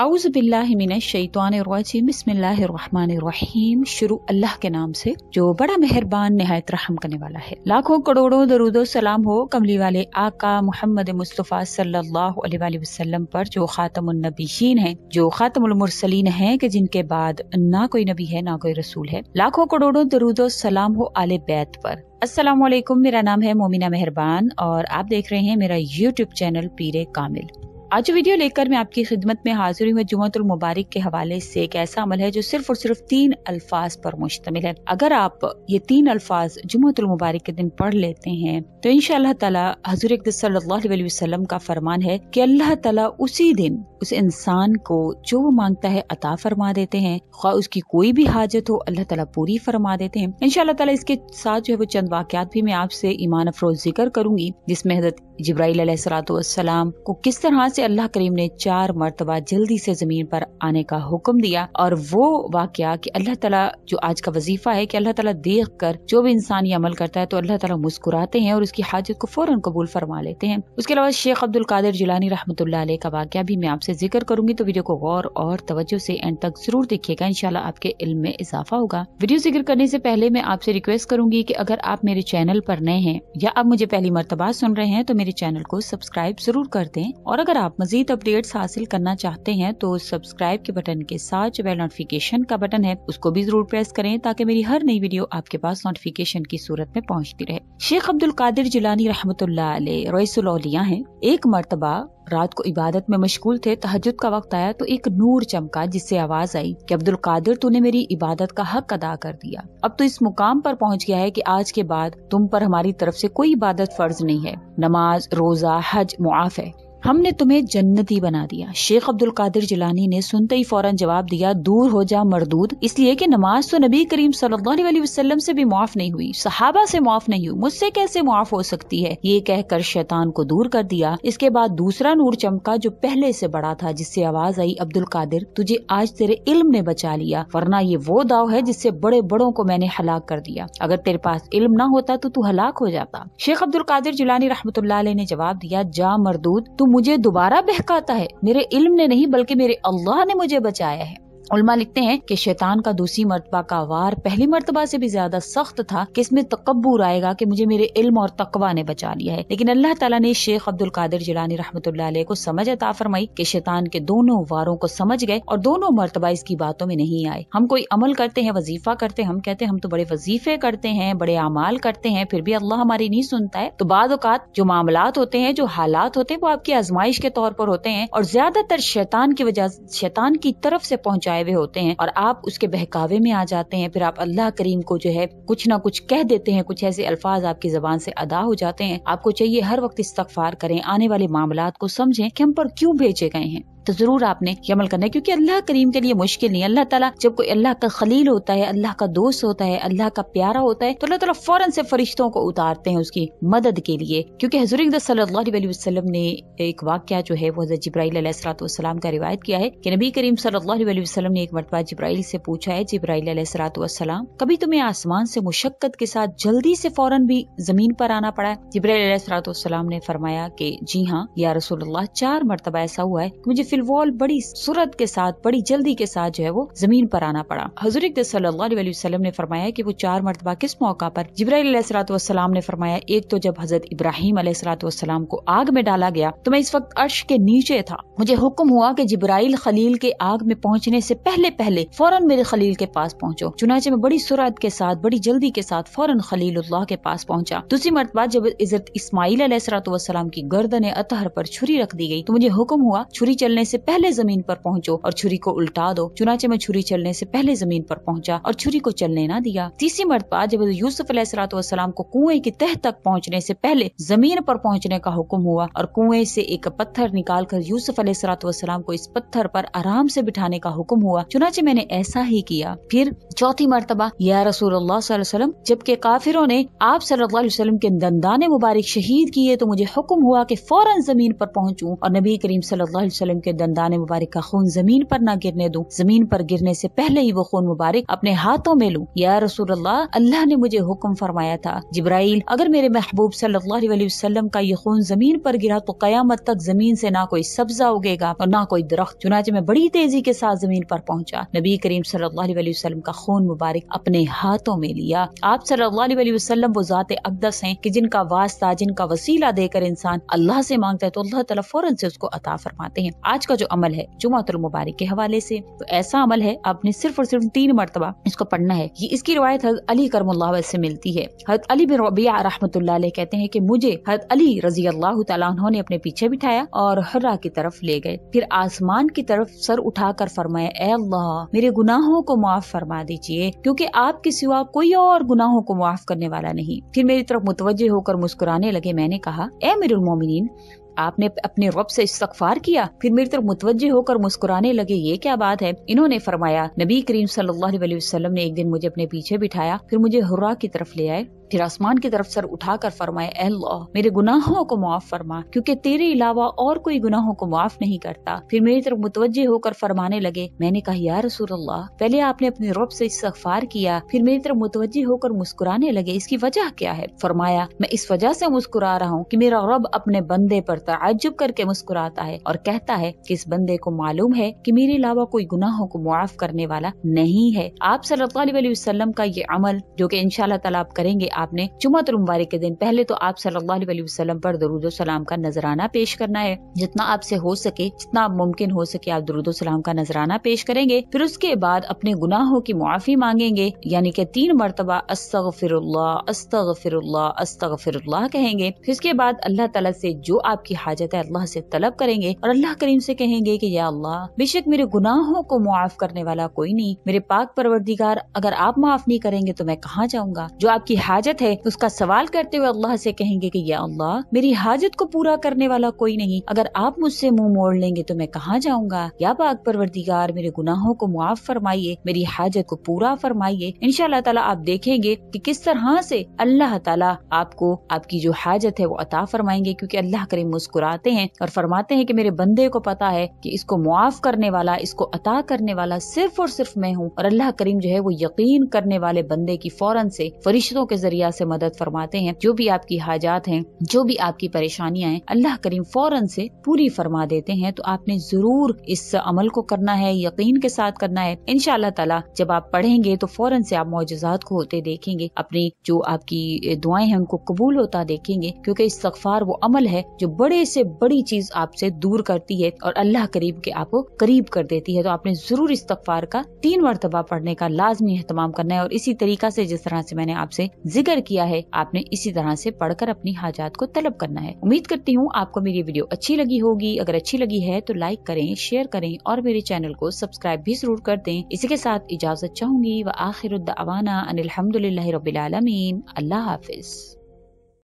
आउज़बिल्लाशैतवानरजीम शुरू अल्लाह के नाम से जो बड़ा मेहरबान नहायत रहम करने वाला है लाखों करोड़ों दरुदो सलाम हो कमली वाले आका मोहम्मद मुस्तफ़ा सल्लल्लाहु अलैहि वसल्लम पर जो ख़ातमनबीन है जो ख़ातमसलिन है कि जिनके बाद ना कोई नबी है ना कोई रसूल है लाखों करोड़ों दरुदो सलाम हो आले बैत पर अस्सलाम वालेकुम मेरा नाम है मोमिना मेहरबान और आप देख रहे हैं मेरा यूट्यूब चैनल पीरे कामिल आज वीडियो लेकर मैं आपकी खिदमत में हाजिर हुई जुमतुल मुबारक के हवाले से एक ऐसा अमल है जो सिर्फ और सिर्फ तीन अल्फाज पर मुश्तमिल है अगर आप ये तीन अल्फाज जुमतुल मुबारक के दिन पढ़ लेते हैं तो इन शाह हजूर का फरमान है की अल्लाह तला उसी दिन उस इंसान को जो वो मांगता है अता फरमा देते हैं खा उसकी कोई भी हाजत हो अल्लाह तला पूरी फरमा देते हैं इन ताला इसके साथ जो है वो चंद वाकत भी मैं आपसे ईमान अफरोज जिक्र करूंगी जिसमे हजरत जब्राईसलाम को किस तरह से अल्लाह करीम ने चार मरतबा जल्दी से जमीन पर आने का हुक्म दिया और वो वाक्य कि अल्लाह तला जो आज का वजीफा है कि अल्लाह तला देख कर जो भी इंसान ये अमल करता है तो अल्लाह तला मुस्कुराते हैं और उसकी हाजत को फौरन कबूल फरमा लेते हैं उसके अलावा शेख अब्दुल कादिर जिलानी रहमत का वाक्य भी मैं आपसे जिक्र करूंगी तो वीडियो को गौर और तवज्जो से एंड तक जरूर देखिएगा इनशाला आपके इल्म में इजाफा होगा वीडियो जिक्र करने से पहले मैं आपसे रिक्वेस्ट करूंगी कि अगर आप मेरे चैनल पर नए हैं या आप मुझे पहली मरतबा सुन रहे हैं तो मेरे चैनल को सब्सक्राइब जरूर कर दें और अगर आप आप मजीद अपडेट्स हासिल करना चाहते हैं तो सब्सक्राइब के बटन के साथ जो बेल नोटिफिकेशन का बटन है उसको भी जरूर प्रेस करें ताकि मेरी हर नई वीडियो आपके पास नोटिफिकेशन की सूरत में पहुँचती रहे शेख अब्दुल कादिर जिलानी रहमत रईसलिया है एक मरतबा रात को इबादत में मशगूल थे तहजद का वक्त आया तो एक नूर चमका जिससे आवाज आई कि अब्दुल कादिर तूने मेरी इबादत का हक अदा कर दिया अब तो इस मुकाम पर पहुंच गया है कि आज के बाद तुम पर हमारी तरफ से कोई इबादत फर्ज नहीं है नमाज रोजा हज मुआफ है हमने तुम्हें जन्नती बना दिया शेख अब्दुल कादिर जिलानी ने सुनते ही फौरन जवाब दिया दूर हो जा मरदूद इसलिए कि नमाज तो नबी करीम सल्लल्लाहु अलैहि वसल्लम से भी मुआफ नहीं हुई सहाबा से मुआफ नहीं हुई मुझसे कैसे मुआफ हो सकती है ये कहकर शैतान को दूर कर दिया इसके बाद दूसरा नूर चमका जो पहले से बड़ा था जिससे आवाज आई अब्दुल कादिर तुझे आज तेरे इल्म ने बचा लिया वरना ये वो दाव है जिससे बड़े बड़ों को मैंने हलाक कर दिया अगर तेरे पास इल्म ना होता तो तू हलाक हो जाता शेख अब्दुल कादिर जिलानी रहमत ने जवाब दिया जा मरदूद तुम मुझे दोबारा बहकाता है मेरे इल्म ने नहीं बल्कि मेरे अल्लाह ने मुझे बचाया है उलमा लिखते हैं कि शैतान का दूसरी मरतबा का वार पहली मरतबा से भी ज्यादा सख्त था कि इसमें तकबूर आएगा कि मुझे मेरे इल्म और तकवा ने बचा लिया है लेकिन अल्लाह ताला ने शेख अब्दुल कादिर जिलानी रहमत को समझ अता फरमाई कि शैतान के दोनों वारों को समझ गए और दोनों मरतबा इसकी बातों में नहीं आए हम कोई अमल करते हैं वजीफा करते हैं हम कहते हैं हम तो बड़े वजीफे करते हैं बड़े अमाल करते हैं फिर भी अल्लाह हमारी नहीं सुनता है तो बाद अवत जो मामला होते हैं जो हालात होते हैं वो आपकी आजमाइश के तौर पर होते हैं और ज्यादातर शैतान की वजह शैतान की तरफ से पहुंचाए छाए हुए होते हैं और आप उसके बहकावे में आ जाते हैं फिर आप अल्लाह करीम को जो है कुछ ना कुछ कह देते हैं कुछ ऐसे अल्फाज आपकी जबान से अदा हो जाते हैं आपको चाहिए हर वक्त इस्तफार करें आने वाले मामला को समझें कि हम पर क्यों भेजे गए हैं तो जरूर आपने ये अमल करना है क्योंकि अल्लाह करीम के लिए मुश्किल नहीं अल्लाह ताला जब कोई अल्लाह का खलील होता है अल्लाह का दोस्त होता है अल्लाह का प्यारा होता है तो अल्लाह ताला फौरन से फरिश्तों को उतारते हैं उसकी मदद के लिए क्योंकि हजूर सल्लल्लाहु अलैहि वसल्लम ने एक वाक्य जो है वो हजरत जब्राईसलाम का रिवायत किया है कि नबी करीम सल्लल्लाहु अलैहि वसल्लम ने एक मरतबा जब्राइल से पूछा है जब्राईसलाम कभी तुम्हें आसमान से मुशक्कत के साथ जल्दी से फौरन भी जमीन पर आना पड़ा है जब्राईसलाम ने फरमाया की जी हाँ या रसूल चार मरतबा ऐसा हुआ है मुझे फिलवाल बड़ी सूरत के साथ बड़ी जल्दी के साथ जो है वो जमीन पर आना पड़ा हजूर सल्लाम ने फरमाया की वो चार मरतबा किस मौका पर जब्राईसलाम ने फरमाया एक तो जब हजरत इब्राहिम सलाम को आग में डाला गया तो मैं इस वक्त अर्श के नीचे था मुझे हुक्म हुआ कि जिब्राइल खलील के आग में पहुंचने से पहले पहले फौरन मेरे खलील के पास पहुंचो चुनाचे में बड़ी सुरत के साथ बड़ी जल्दी के साथ फौरन खलील के पास पहुंचा दूसरी मरतबा जब इजरत इसमाइल सलाम की गर्दन अतहर पर छुरी रख दी गई तो मुझे हुक्म हुआ छुरी चलने से पहले जमीन पर पहुंचो और छुरी को उल्टा दो चुनाचे में छुरी चलने से पहले जमीन पर पहुंचा और छुरी को चलने ना दिया तीसरी मरतबा जब यूसुफ सलाम को कुएं की तह तक पहुँचने से पहले जमीन पर पहुँचने का हुक्म हुआ और कुएं से एक पत्थर निकाल कर यूसुफ सलाम को इस पत्थर पर आराम से बिठाने का हुक्म हुआ चुनाचे मैंने ऐसा ही किया फिर चौथी मरतबा या रसूल वसल्लम जबकि काफिरों ने आप सल्लल्लाहु अलैहि वसल्लम के दंदाने मुबारक शहीद किए तो मुझे हुक्म हुआ कि फौरन जमीन पर पहुंचूं और नबी करीम सल्लल्लाहु अलैहि वसल्लम के दंदान मुबारक का खून जमीन पर न गिरने दूं जमीन पर गिरने से पहले ही वो खून मुबारक अपने हाथों में लूं या रसूल अल्लाह अल्लाह ने मुझे हुक्म फरमाया था जिब्राइल अगर मेरे महबूब सल्लल्लाहु अलैहि वसल्लम का ये खून जमीन पर गिरा तो कयामत तक जमीन से ना कोई सब्जा उगेगा और ना कोई दरख्त चुनाचे में बड़ी तेजी के साथ जमीन पर पहुंचा नबी करीम सल्लल्लाहु अलैहि वसल्लम का खून मुबारक अपने हाथों में लिया आप सल्लल्लाहु अलैहि वसल्लम वो जात अकदस हैं कि जिनका वास्ता जिनका वसीला देकर इंसान अल्लाह से मांगता है तो अल्लाह तला फौरन से उसको अता फरमाते हैं आज का जो अमल है जुमातुल मुबारक के हवाले से तो ऐसा अमल है आपने सिर्फ और सिर्फ तीन मरतबा इसको पढ़ना है ये इसकी रिवायत हजरत अली करम से मिलती है हजरत अली बिन रबिया अलैह कहते हैं की मुझे हजरत अली रजी अल्लाह ने अपने पीछे बिठाया और हर्रा की तरफ ले गए फिर आसमान की तरफ सर उठाकर फरमाया अल्लाह मेरे गुनाहों को माफ फरमा दीजिए क्योंकि आपके सिवा कोई और गुनाहों को माफ करने वाला नहीं फिर मेरी तरफ मुतवजे होकर मुस्कुराने लगे मैंने कहा ए मेरे मोमिन आपने अपने रब से इस्तफार किया फिर मेरी तरफ मुतवजे होकर मुस्कुराने लगे ये क्या बात है इन्होंने फरमाया नबी करीम सल्लल्लाहु अलैहि वसल्लम ने एक दिन मुझे अपने पीछे बिठाया फिर मुझे हुर्रा की तरफ ले आए फिर आसमान की तरफ सर उठाकर फरमाए अल्लाह मेरे गुनाहों को माफ फरमा क्योंकि तेरे अलावा और कोई गुनाहों को माफ नहीं करता फिर मेरी तरफ मुतवजे होकर फरमाने लगे मैंने कहा या रसूल अल्लाह पहले आपने अपने रब से इस्तफार किया फिर मेरी तरफ मुतवजे होकर मुस्कुराने लगे इसकी वजह क्या है फरमाया मैं इस वजह से मुस्कुरा रहा हूँ की मेरा रब अपने बंदे पर ताजुब करके मुस्कुराता है और कहता है की इस बंदे को मालूम है की मेरे अलावा कोई गुनाहों को मुआफ करने वाला नहीं है आप सल्लल्लाहु अलैहि वसल्लम का ये अमल जो की इनशाला ताला आप करेंगे आपने जुमत मुबारक के दिन पहले तो आप सल्लल्लाहु अलैहि वसल्लम पर दरुद सलाम का नजराना पेश करना है जितना आपसे हो सके जितना आप मुमकिन हो सके आप दरुद सलाम का नजराना पेश करेंगे फिर उसके बाद अपने गुनाहों की मुआफ़ी मांगेंगे यानी के तीन मरतबा अस्तग फिर अस्तग फिर अस्तग फिर कहेंगे फिर उसके बाद अल्लाह तला से जो आपकी हाजत है अल्लाह से तलब करेंगे और अल्लाह करीम से कहेंगे कि या अल्लाह बेशक मेरे गुनाहों को मुआफ करने वाला कोई नहीं मेरे पाक परवरदिगार अगर आप माफ नहीं करेंगे तो मैं कहाँ जाऊँगा जो आपकी हाजत हाजत है उसका सवाल करते हुए अल्लाह से कहेंगे कि या अल्लाह मेरी हाजत को पूरा करने वाला कोई नहीं अगर आप मुझसे मुंह मोड़ लेंगे तो मैं कहाँ जाऊँगा या पाक परवरदिगार मेरे गुनाहों को मुआफ फरमाइए मेरी हाजत को पूरा फरमाइए इन तला आप देखेंगे कि किस तरह से अल्लाह तला आपको आपकी जो हाजत है वो अता फरमाएंगे क्यूँकी अल्लाह करीम मुस्कुराते हैं और फरमाते हैं की मेरे बंदे को पता है की इसको मुआफ करने वाला इसको अता करने वाला सिर्फ और सिर्फ मैं हूँ और अल्लाह करीम जो है वो यकीन करने वाले बंदे की फौरन से फरिश्तों के जरिए जरिया से मदद फरमाते हैं जो भी आपकी हाजात हैं जो भी आपकी परेशानियां हैं अल्लाह करीम फौरन से पूरी फरमा देते हैं तो आपने जरूर इस अमल को करना है यकीन के साथ करना है इन ताला जब आप पढ़ेंगे तो फौरन से आप मोजात को होते देखेंगे अपनी जो आपकी दुआएं हैं उनको कबूल होता देखेंगे क्योंकि इस्तफार वो अमल है जो बड़े से बड़ी चीज आपसे दूर करती है और अल्लाह करीब के आपको करीब कर देती है तो आपने जरूर इस्तफार का तीन मरतबा पढ़ने का लाजमी अहतमाम करना है और इसी तरीका से जिस तरह से मैंने आपसे जिक्र जिक्र किया है आपने इसी तरह से पढ़कर अपनी हाजात को तलब करना है उम्मीद करती हूँ आपको मेरी वीडियो अच्छी लगी होगी अगर अच्छी लगी है तो लाइक करें शेयर करें और मेरे चैनल को सब्सक्राइब भी जरूर कर दें इसी के साथ इजाजत चाहूंगी व आखिर अवाना अनिलहमदल अल्लाह हाफिज़